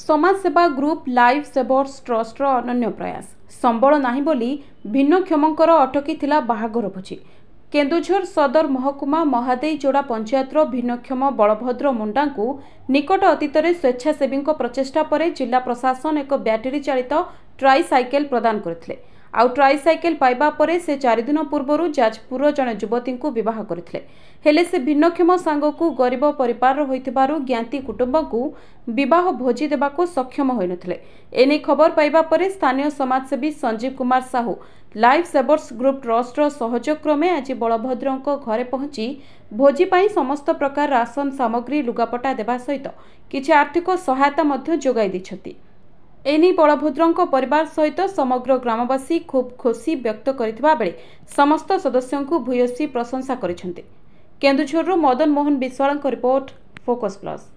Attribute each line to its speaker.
Speaker 1: ସମାଜସେବା group life savers ଟ୍ରଷ୍ଟର ଅନନ୍ୟ ପ୍ରୟାସ ସମ୍ବଳ ନାହିଁ ବୋଲି ଭିନ୍ନକ୍ଷମଙ୍କର ଅଟକିଥିଲା ବାହାଘର ଭୋଜି କେନ୍ଦୁଝର ସଦର ମହକୁମା ମହାଦେଇଚୋଡ଼ା ପଞ୍ଚାୟତର ଭିନ୍ନକ୍ଷମ ବଳଭଦ୍ର ମୁଣ୍ଡାଙ୍କୁ ନିକଟ ଅତୀତରେ ସ୍ୱେଚ୍ଛାସେବୀଙ୍କ ପ୍ରଚେଷ୍ଟା ପରେ ଜିଲ୍ଲା ପ୍ରଶାସନ ଏକ ବ୍ୟାଟେରୀ ଚାଳିତ ଟ୍ରାଇସାଇକେଲ ପ୍ରଦାନ କରିଥିଲେ ଆଉ ଟ୍ରାଇସାଇକେଲ ପାଇବା ପରେ ସେ ଚାରିଦିନ ପୂର୍ବରୁ ଯାଜପୁରର ଜଣେ ଯୁବତୀଙ୍କୁ ବିବାହ କରିଥିଲେ ହେଲେ ସେ ଭିନ୍ନକ୍ଷମ ସାଙ୍ଗକୁ ଗରିବ ପରିବାରର ହୋଇଥିବାରୁ ଜ୍ଞାତି କୁଟୁମ୍ବକୁ ବିବାହ ଭୋଜି ଦେବାକୁ ସକ୍ଷମ ହୋଇନଥିଲେ ଏନେଇ ଖବର ପାଇବା ପରେ ସ୍ଥାନୀୟ ସମାଜସେବୀ Sanjeev Kumar Sahu life savers group ଟ୍ରଷ୍ଟର ସହଯୋଗକ୍ରମେ ଆଜି ବଳଭଦ୍ରଙ୍କ ଘରେ ପହଞ୍ଚି ଭୋଜି ପାଇଁ ସମସ୍ତ ପ୍ରକାର ରାସନ ସାମଗ୍ରୀ ଲୁଗାପଟା ଦେବା ସହିତ କିଛି ଆର୍ଥିକ ସହାୟତା ମଧ୍ୟ ଯୋଗାଇ ଦେଇଛନ୍ତି ଏନେଇ ବଳଭଦ୍ରଙ୍କ ପରିବାର ସହିତ ସମଗ୍ର ଗ୍ରାମବାସୀ ଖୁବ୍ ଖୁସି ବ୍ୟକ୍ତ କରିଥିବା ବେଳେ ସମସ୍ତ ସଦସ୍ୟଙ୍କୁ ଭୂୟସୀ ପ୍ରଶଂସା କରିଛନ୍ତି କେନ୍ଦୁଝରରୁ ମଦନ ମୋହନ ବିଶ୍ୱାଳଙ୍କ ରିପୋର୍ଟ ଫୋକସ୍ ପ୍ଲସ୍